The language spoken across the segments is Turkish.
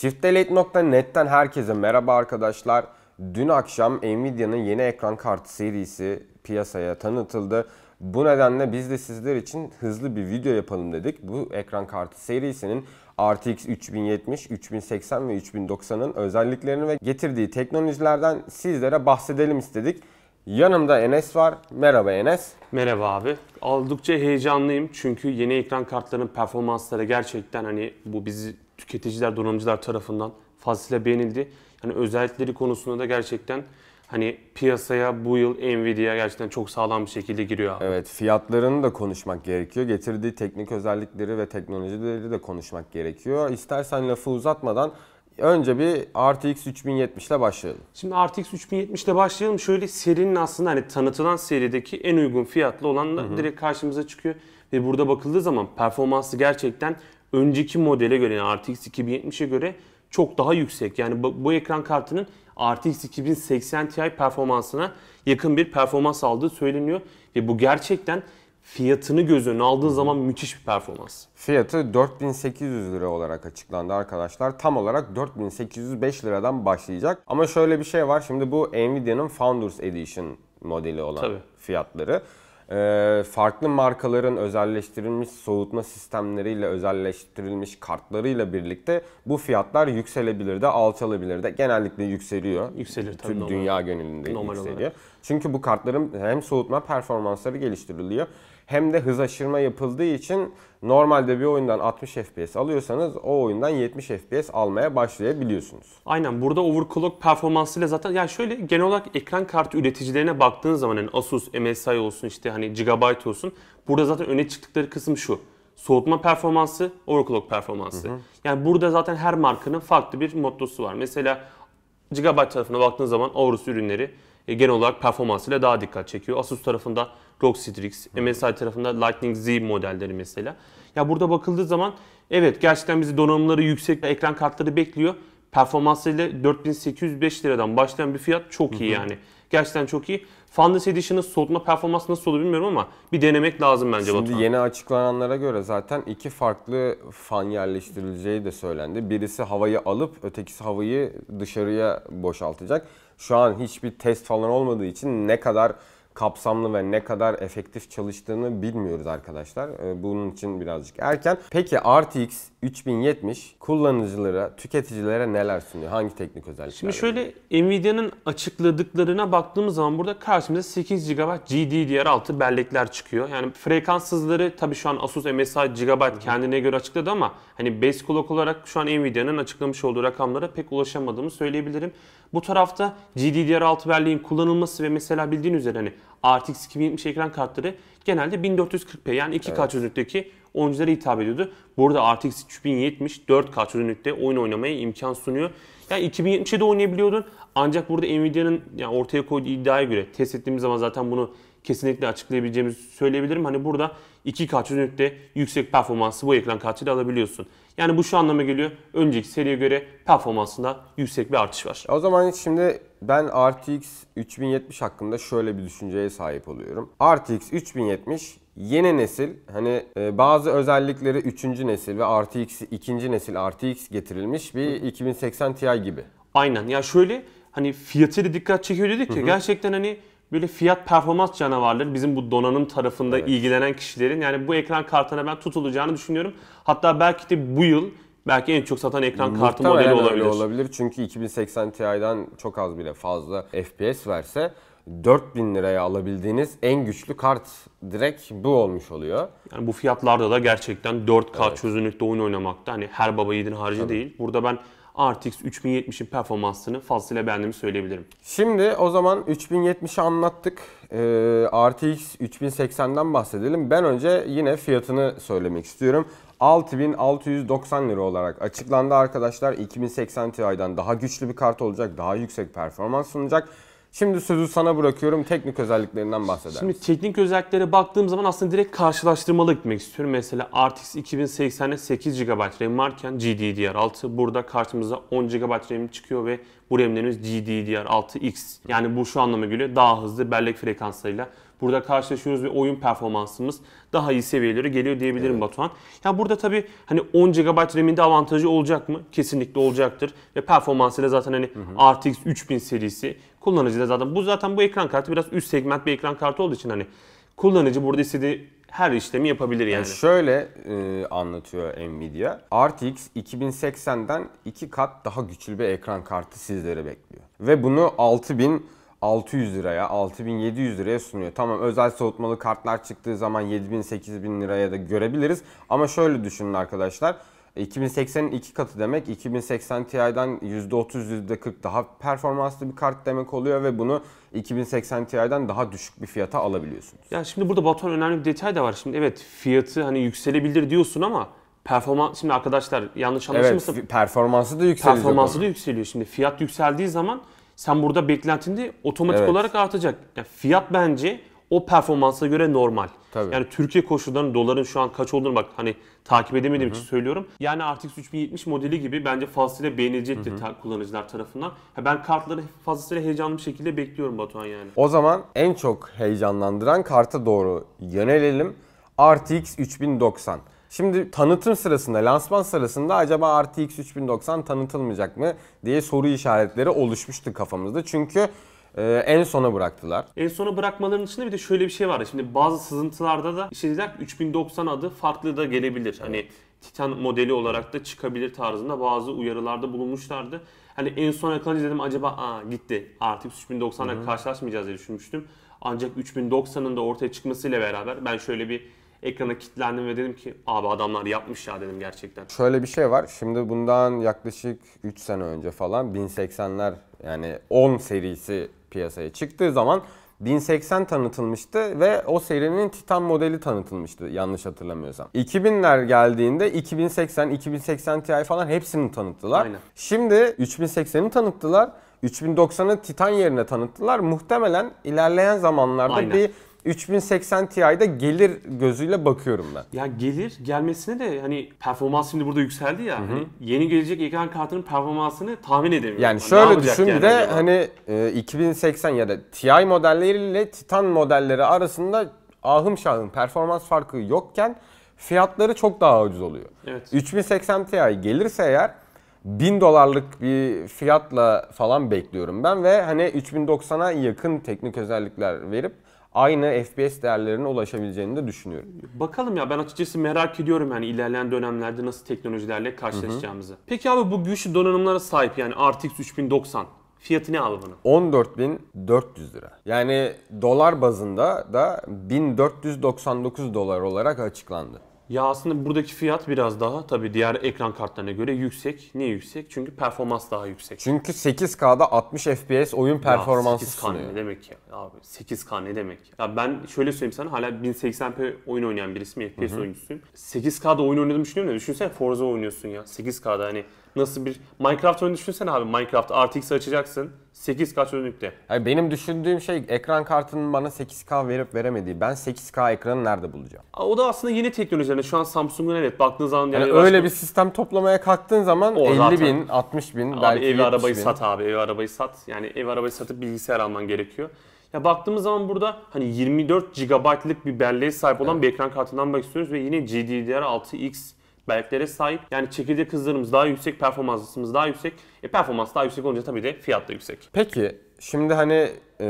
Shiftdelete.net'ten herkese merhaba arkadaşlar. Dün akşam Nvidia'nın yeni ekran kartı serisi piyasaya tanıtıldı. Bu nedenle biz de sizler için hızlı bir video yapalım dedik. Bu ekran kartı serisinin RTX 3070, 3080 ve 3090'ın özelliklerini ve getirdiği teknolojilerden sizlere bahsedelim istedik. Yanımda Enes var. Merhaba Enes. Merhaba abi. Aldıkça heyecanlıyım çünkü yeni ekran kartlarının performansları gerçekten hani bu bizi tüketiciler, donanımcılar tarafından fazlasıyla beğenildi. Yani özellikleri konusunda da gerçekten hani piyasaya bu yıl Nvidia gerçekten çok sağlam bir şekilde giriyor abi. Evet fiyatlarını da konuşmak gerekiyor. Getirdiği teknik özellikleri ve teknolojileri de konuşmak gerekiyor. İstersen lafı uzatmadan önce bir RTX 3070 ile başlayalım. Şimdi RTX 3070 ile başlayalım. Şöyle serinin aslında hani tanıtılan serideki en uygun fiyatlı olan direkt karşımıza çıkıyor. Ve burada bakıldığı zaman performansı gerçekten önceki modele göre yani RTX 2070'e göre çok daha yüksek. Yani bu, bu ekran kartının RTX 2080 Ti performansına yakın bir performans aldığı söyleniyor. Ve bu gerçekten fiyatını göz önüne aldığın zaman müthiş bir performans. Fiyatı 4800 lira olarak açıklandı arkadaşlar. Tam olarak 4805 liradan başlayacak. Ama şöyle bir şey var. Şimdi bu Nvidia'nın Founders Edition modeli olan Tabii. fiyatları. Ee, farklı markaların özelleştirilmiş soğutma sistemleriyle, özelleştirilmiş kartlarıyla birlikte bu fiyatlar yükselebilir de alçalabilir de. Genellikle yükseliyor. Yükselir tabii. Tüm dünya genelinde normal yükseliyor. Olarak. Çünkü bu kartların hem soğutma performansları geliştiriliyor hem de hız aşırma yapıldığı için normalde bir oyundan 60 FPS alıyorsanız o oyundan 70 FPS almaya başlayabiliyorsunuz. Aynen burada overclock performansıyla zaten yani şöyle genel olarak ekran kartı üreticilerine baktığın zaman yani Asus, MSI olsun işte hani Gigabyte olsun burada zaten öne çıktıkları kısım şu. Soğutma performansı, overclock performansı. Hı hı. Yani burada zaten her markanın farklı bir mottosu var. Mesela Gigabyte tarafına baktığın zaman Aorus ürünleri e, genel olarak performansıyla daha dikkat çekiyor. Asus tarafında Rockcitrix, MSI tarafında Lightning Z modelleri mesela. Ya burada bakıldığı zaman evet gerçekten bizi donanımları yüksek ekran kartları bekliyor. Performansıyla 4805 liradan başlayan bir fiyat çok iyi yani. Gerçekten çok iyi. Fanless Edition'ın soğutma performansı nasıl olur bilmiyorum ama bir denemek lazım bence Şimdi Batuhan. yeni açıklananlara göre zaten iki farklı fan yerleştirileceği de söylendi. Birisi havayı alıp ötekisi havayı dışarıya boşaltacak. Şu an hiçbir test falan olmadığı için ne kadar kapsamlı ve ne kadar efektif çalıştığını bilmiyoruz arkadaşlar. Ee, bunun için birazcık erken. Peki RTX 3070 kullanıcılara, tüketicilere neler sunuyor? Hangi teknik özellikler? Şimdi şöyle Nvidia'nın açıkladıklarına baktığımız zaman burada karşımıza 8 GB GDDR6 bellekler çıkıyor. Yani frekans hızları tabii şu an Asus MSI GB kendine göre açıkladı ama hani base clock olarak şu an Nvidia'nın açıklamış olduğu rakamlara pek ulaşamadığımı söyleyebilirim. Bu tarafta GDDR6 belleğin kullanılması ve mesela bildiğin üzere hani RTX 2070 ekran kartları genelde 1440p yani 2K evet. çözünürlükteki oyunculara hitap ediyordu. Burada RTX 3070 4K çözünürlükte oyun oynamaya imkan sunuyor. Yani 2070'e de oynayabiliyordun ancak burada Nvidia'nın yani ortaya koyduğu iddiaya göre test ettiğimiz zaman zaten bunu kesinlikle açıklayabileceğimizi söyleyebilirim. Hani burada 2K çözünürlükte yüksek performansı bu ekran kartıyla alabiliyorsun. Yani bu şu anlama geliyor. Önceki seriye göre performansında yüksek bir artış var. O zaman şimdi ben RTX 3070 hakkında şöyle bir düşünceye sahip oluyorum. RTX 3070 yeni nesil hani e, bazı özellikleri 3. nesil ve RTX 2. nesil RTX getirilmiş bir 2080 Ti gibi. Aynen ya şöyle hani fiyatıyla dikkat çekiyor dedik ya gerçekten hani böyle fiyat performans canavarları bizim bu donanım tarafında evet. ilgilenen kişilerin yani bu ekran kartına ben tutulacağını düşünüyorum. Hatta belki de bu yıl belki en çok satan ekran Muhtemelen kartı modeli olabilir. olabilir. Çünkü 2080 Ti'den çok az bile fazla FPS verse 4000 liraya alabildiğiniz en güçlü kart direkt bu olmuş oluyor. Yani bu fiyatlarda da gerçekten 4K evet. çözünürlükte oyun oynamakta hani her baba yiğidin harcı Tabii. değil. Burada ben RTX 3070'in performansını fazlasıyla beğendiğimi söyleyebilirim. Şimdi o zaman 3070'i anlattık. Ee, RTX 3080'den bahsedelim. Ben önce yine fiyatını söylemek istiyorum. 6690 lira olarak açıklandı arkadaşlar. 2080 Ti'den daha güçlü bir kart olacak, daha yüksek performans sunacak. Şimdi sözü sana bırakıyorum. Teknik özelliklerinden bahseder Şimdi teknik özelliklere baktığım zaman aslında direkt karşılaştırmalı gitmek istiyorum. Mesela RTX 2080'de 8 GB RAM varken GDDR6 burada karşımıza 10 GB RAM çıkıyor ve bu RAM'lerimiz GDDR6X. Yani bu şu anlama geliyor daha hızlı bellek frekansıyla burada karşılaşıyoruz ve oyun performansımız daha iyi seviyelere geliyor diyebilirim evet. Batuhan. Ya burada tabii hani 10 GB RAM'inde avantajı olacak mı? Kesinlikle olacaktır. Ve performansıyla zaten hani hı hı. RTX 3000 serisi Kullanıcı zaten bu zaten bu ekran kartı biraz üst segment bir ekran kartı olduğu için hani kullanıcı burada istediği her işlemi yapabilir yani. yani şöyle e, anlatıyor Nvidia. RTX 2080'den 2 kat daha güçlü bir ekran kartı sizlere bekliyor. Ve bunu 6000 600 liraya, 6700 liraya sunuyor. Tamam özel soğutmalı kartlar çıktığı zaman 7000-8000 liraya da görebiliriz. Ama şöyle düşünün arkadaşlar. 2080'in iki katı demek 2080 Ti'den %30 %40 daha performanslı bir kart demek oluyor ve bunu 2080 Ti'den daha düşük bir fiyata alabiliyorsunuz. Ya şimdi burada Batuhan önemli bir detay da var. Şimdi evet fiyatı hani yükselebilir diyorsun ama performans şimdi arkadaşlar yanlış anlaşılmasın. Evet performansı da yükseliyor. Performansı da yükseliyor. Şimdi fiyat yükseldiği zaman sen burada beklentinde otomatik evet. olarak artacak. Yani fiyat bence o performansa göre normal. Tabii. Yani Türkiye koşullarının doların şu an kaç olduğunu bak hani takip edemediğim için söylüyorum. Yani RTX 3070 modeli gibi bence fazlasıyla beğenilecektir ta- kullanıcılar tarafından. Ha, ben kartları fazlasıyla heyecanlı bir şekilde bekliyorum Batuhan yani. O zaman en çok heyecanlandıran karta doğru yönelelim. RTX 3090. Şimdi tanıtım sırasında, lansman sırasında acaba RTX 3090 tanıtılmayacak mı diye soru işaretleri oluşmuştu kafamızda. Çünkü ee, en sona bıraktılar. En sona bırakmaların içinde bir de şöyle bir şey var. Şimdi bazı sızıntılarda da işte dediler 3090 adı farklı da gelebilir. Hani evet. Hani Titan modeli olarak da çıkabilir tarzında bazı uyarılarda bulunmuşlardı. Hani en son yakalayınca dedim acaba aa gitti artık 3090'la karşılaşmayacağız diye düşünmüştüm. Ancak 3090'ın da ortaya çıkmasıyla beraber ben şöyle bir ekrana kilitlendim ve dedim ki abi adamlar yapmış ya dedim gerçekten. Şöyle bir şey var. Şimdi bundan yaklaşık 3 sene önce falan 1080'ler yani 10 serisi piyasaya çıktığı zaman 1080 tanıtılmıştı ve o serinin Titan modeli tanıtılmıştı yanlış hatırlamıyorsam. 2000'ler geldiğinde 2080, 2080 Ti falan hepsini tanıttılar. Aynen. Şimdi 3080'i tanıttılar. 3090'ı Titan yerine tanıttılar. Muhtemelen ilerleyen zamanlarda Aynen. bir 3080 Ti'de gelir gözüyle bakıyorum ben. Ya gelir gelmesine de hani performans şimdi burada yükseldi ya. Hı hı. Hani yeni gelecek ekran kartının performansını tahmin edemiyorum. Yani hani şöyle hani düşün bir de acaba? hani e, 2080 ya da Ti modelleriyle Titan modelleri arasında ahım şahım performans farkı yokken fiyatları çok daha ucuz oluyor. Evet. 3080 Ti gelirse eğer 1000 dolarlık bir fiyatla falan bekliyorum ben ve hani 3090'a yakın teknik özellikler verip aynı FPS değerlerine ulaşabileceğini de düşünüyorum. Bakalım ya ben açıkçası merak ediyorum yani ilerleyen dönemlerde nasıl teknolojilerle karşılaşacağımızı. Hı hı. Peki abi bu güçlü donanımlara sahip yani RTX 3090 Fiyatı ne abi bunun? 14.400 lira. Yani dolar bazında da 1499 dolar olarak açıklandı. Ya aslında buradaki fiyat biraz daha tabii diğer ekran kartlarına göre yüksek. Niye yüksek? Çünkü performans daha yüksek. Çünkü 8K'da 60 FPS oyun performansı ya 8K sunuyor. ne demek ya? Abi 8K ne demek? Ya ben şöyle söyleyeyim sana hala 1080p oyun oynayan birisiyim, FPS oyuncusuyum. 8K'da oyun oynadığımı düşünüyorum da düşünsene Forza oynuyorsun ya 8K'da hani Nasıl bir Minecraft oyunu düşünsene abi. Minecraft RTX açacaksın. 8K çözünürlükte. Yani benim düşündüğüm şey ekran kartının bana 8K verip veremediği. Ben 8K ekranı nerede bulacağım? O da aslında yeni teknolojilerine. Şu an Samsung'un evet baktığın zaman yani öyle başka... bir sistem toplamaya kalktığın zaman o 50 zaten. bin, 60 bin, abi belki evi arabayı bin. sat abi, evi arabayı sat. Yani ev arabayı satıp bilgisayar alman gerekiyor. Ya baktığımız zaman burada hani 24 GB'lık bir belleğe sahip olan evet. bir ekran kartından bahsediyoruz ve yine GDDR6X belgelere sahip. Yani çekirdek hızlarımız daha yüksek, performansımız daha yüksek. E performans daha yüksek olunca tabii de fiyat da yüksek. Peki şimdi hani e,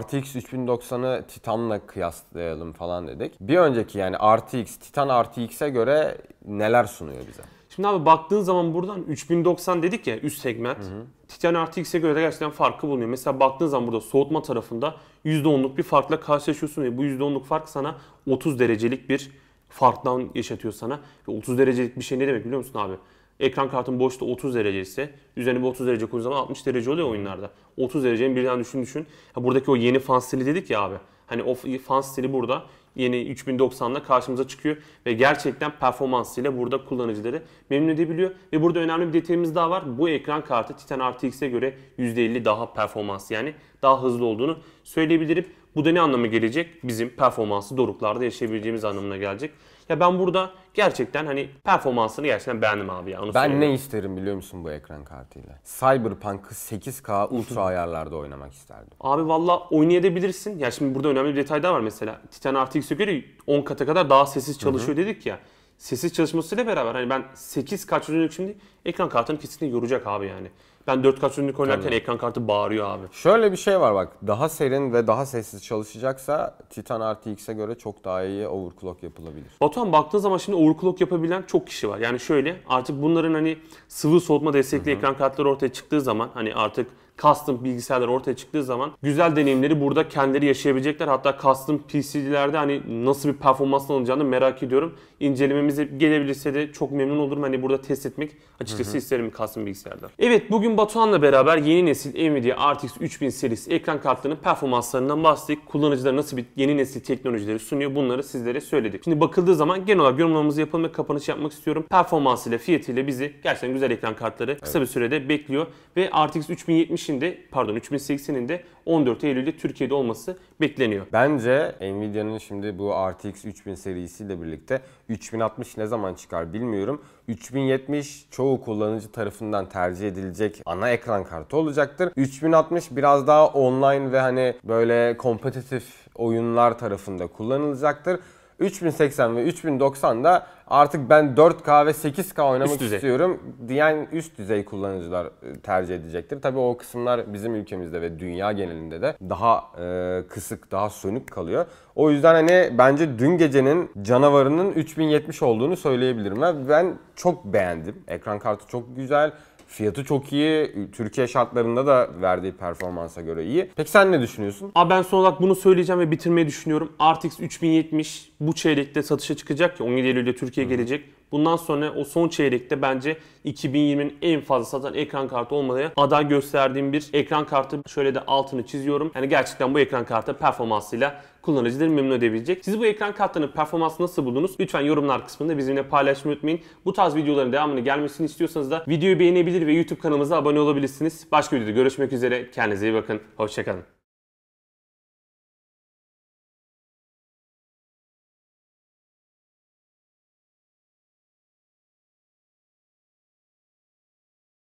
RTX 3090'ı Titan'la kıyaslayalım falan dedik. Bir önceki yani RTX, Titan RTX'e göre neler sunuyor bize? Şimdi abi baktığın zaman buradan 3090 dedik ya üst segment. Hı hı. Titan RTX'e göre de gerçekten farkı bulunuyor. Mesela baktığın zaman burada soğutma tarafında %10'luk bir farkla karşılaşıyorsun ve bu %10'luk fark sana 30 derecelik bir farktan yaşatıyor sana. Ve 30 derecelik bir şey ne demek biliyor musun abi? Ekran kartın boşta 30 derece ise üzerine bir 30 derece koyduğun zaman 60 derece oluyor oyunlarda. 30 derecenin birden düşün düşün. Ya buradaki o yeni fan stili dedik ya abi. Hani o fan stili burada yeni 3090'la karşımıza çıkıyor ve gerçekten performansıyla burada kullanıcıları memnun edebiliyor. Ve burada önemli bir detayımız daha var. Bu ekran kartı Titan RTX'e göre %50 daha performans yani daha hızlı olduğunu söyleyebilirim. Bu da ne anlama gelecek? Bizim performansı doruklarda yaşayabileceğimiz anlamına gelecek. Ya ben burada gerçekten hani performansını gerçekten beğendim abi ya. Onu ben ne isterim biliyor musun bu ekran kartıyla? Cyberpunk'ı 8K ultra ayarlarda oynamak isterdim. Abi valla oynayabilirsin. Ya şimdi burada önemli bir detay daha var mesela. Titan RTX'e göre 10 kata kadar daha sessiz çalışıyor Hı-hı. dedik ya sessiz çalışmasıyla beraber hani ben 8 kaç dönümlük şimdi ekran kartını kesinlikle yoracak abi yani. Ben 4 kaç dönümlük oynarken Tabii. ekran kartı bağırıyor abi. Şöyle bir şey var bak daha serin ve daha sessiz çalışacaksa Titan RTX'e göre çok daha iyi overclock yapılabilir. Batuhan baktığın zaman şimdi overclock yapabilen çok kişi var. Yani şöyle artık bunların hani sıvı soğutma destekli Hı-hı. ekran kartları ortaya çıktığı zaman hani artık custom bilgisayarlar ortaya çıktığı zaman güzel deneyimleri burada kendileri yaşayabilecekler. Hatta custom PC'lerde hani nasıl bir performans alacağını merak ediyorum. İncelememize gelebilirse de çok memnun olurum. Hani burada test etmek açıkçası hı hı. isterim custom bilgisayardan. Evet bugün Batuhan'la beraber yeni nesil Nvidia RTX 3000 serisi ekran kartlarının performanslarından bahsettik. Kullanıcılar nasıl bir yeni nesil teknolojileri sunuyor bunları sizlere söyledik. Şimdi bakıldığı zaman genel olarak yorumlarımızı yapalım ve kapanış yapmak istiyorum. Performansıyla, fiyatıyla bizi gerçekten güzel ekran kartları kısa evet. bir sürede bekliyor ve RTX 3070 35'in pardon 3080'inde 14 Eylül'de Türkiye'de olması bekleniyor. Bence Nvidia'nın şimdi bu RTX 3000 serisiyle birlikte 3060 ne zaman çıkar bilmiyorum. 3070 çoğu kullanıcı tarafından tercih edilecek ana ekran kartı olacaktır. 3060 biraz daha online ve hani böyle kompetitif oyunlar tarafında kullanılacaktır. 3080 ve 3090 da artık ben 4K ve 8K oynamak istiyorum diyen üst düzey kullanıcılar e, tercih edecektir. Tabii o kısımlar bizim ülkemizde ve dünya genelinde de daha e, kısık, daha sönük kalıyor. O yüzden hani bence dün gecenin canavarının 3070 olduğunu söyleyebilirim ve ben çok beğendim. Ekran kartı çok güzel. Fiyatı çok iyi. Türkiye şartlarında da verdiği performansa göre iyi. Peki sen ne düşünüyorsun? Abi ben son olarak bunu söyleyeceğim ve bitirmeyi düşünüyorum. RTX 3070 bu çeyrekte satışa çıkacak 17 Eylül'de Türkiye gelecek. Bundan sonra o son çeyrekte bence 2020'nin en fazla satan ekran kartı olmaya aday gösterdiğim bir ekran kartı. Şöyle de altını çiziyorum. Yani gerçekten bu ekran kartı performansıyla kullanıcıları memnun edebilecek. Siz bu ekran kartlarının performansını nasıl buldunuz? Lütfen yorumlar kısmında bizimle paylaşmayı unutmayın. Bu tarz videoların devamını gelmesini istiyorsanız da videoyu beğenebilir ve YouTube kanalımıza abone olabilirsiniz. Başka videoda görüşmek üzere. Kendinize iyi bakın. Hoşçakalın.